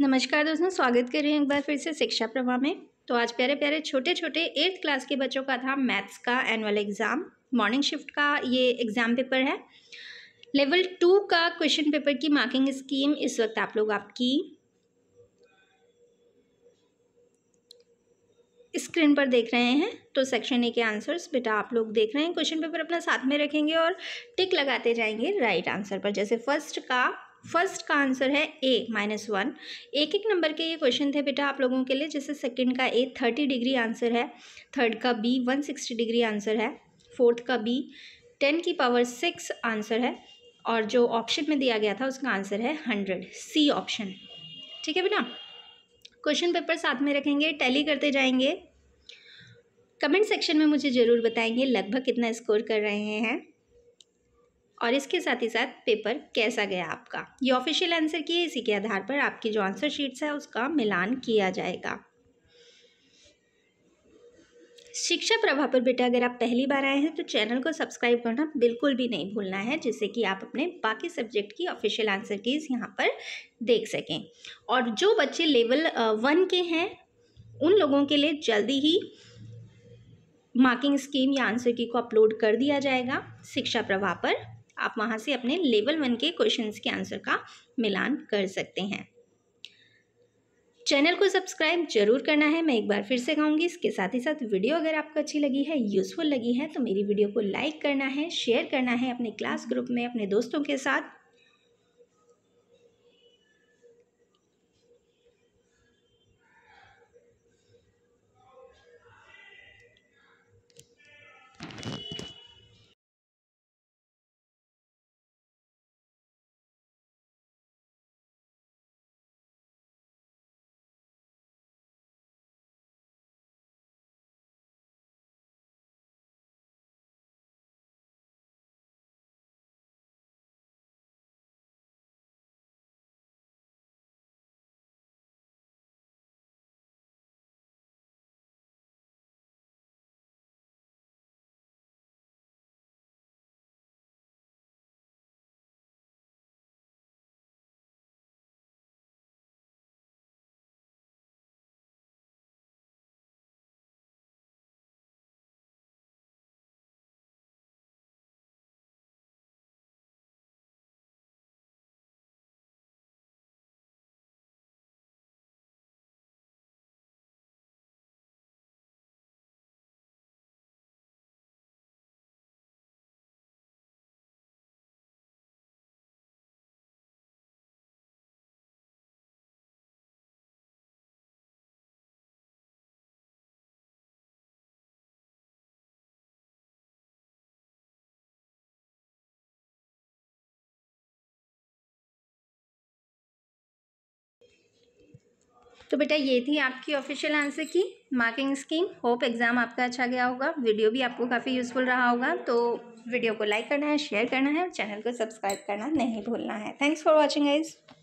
नमस्कार दोस्तों स्वागत कर रहे हैं एक बार फिर से शिक्षा प्रभा में तो आज प्यारे प्यारे छोटे छोटे एट्थ क्लास के बच्चों का था मैथ्स का एनुअल एग्ज़ाम मॉर्निंग शिफ्ट का ये एग्ज़ाम पेपर है लेवल टू का क्वेश्चन पेपर की मार्किंग स्कीम इस वक्त आप लोग आपकी स्क्रीन पर देख रहे हैं तो सेक्शन ए के आंसर्स बेटा आप लोग देख रहे हैं क्वेश्चन पेपर अपना साथ में रखेंगे और टिक लगाते जाएंगे राइट आंसर पर जैसे फर्स्ट का फर्स्ट का आंसर है ए माइनस वन एक एक नंबर के ये क्वेश्चन थे बेटा आप लोगों के लिए जैसे सेकंड का ए थर्टी डिग्री आंसर है थर्ड का B one sixty degree answer है फोर्थ का बी टेन की पावर सिक्स आंसर है और जो ऑप्शन में दिया गया था उसका आंसर है हंड्रेड सी ऑप्शन ठीक है बेटा क्वेश्चन पेपर साथ में रखेंगे टैली करते जाएंगे कमेंट सेक्शन में मुझे ज़रूर बताएंगे लगभग कितना स्कोर कर रहे हैं और इसके साथ ही साथ पेपर कैसा गया आपका ये ऑफिशियल आंसर की है इसी के आधार पर आपकी जो आंसर शीट्स है उसका मिलान किया जाएगा शिक्षा प्रभाव पर बेटा अगर आप पहली बार आए हैं तो चैनल को सब्सक्राइब करना बिल्कुल भी नहीं भूलना है जिससे कि आप अपने बाकी सब्जेक्ट की ऑफिशियल आंसर कीज़ यहाँ पर देख सकें और जो बच्चे लेवल वन के हैं उन लोगों के लिए जल्दी ही मार्किंग स्कीम या आंसर की को अपलोड कर दिया जाएगा शिक्षा प्रभाव पर आप वहाँ से अपने लेवल वन के क्वेश्चंस के आंसर का मिलान कर सकते हैं चैनल को सब्सक्राइब जरूर करना है मैं एक बार फिर से कहूँगी इसके साथ ही साथ वीडियो अगर आपको अच्छी लगी है यूज़फुल लगी है तो मेरी वीडियो को लाइक करना है शेयर करना है अपने क्लास ग्रुप में अपने दोस्तों के साथ तो बेटा ये थी आपकी official answer key marking scheme hope exam आपका अच्छा गया होगा वीडियो भी आपको काफ़ी यूज़फुल रहा होगा तो वीडियो को लाइक करना है शेयर करना है और चैनल को सब्सक्राइब करना नहीं भूलना है थैंक्स फॉर वॉचिंग आइज़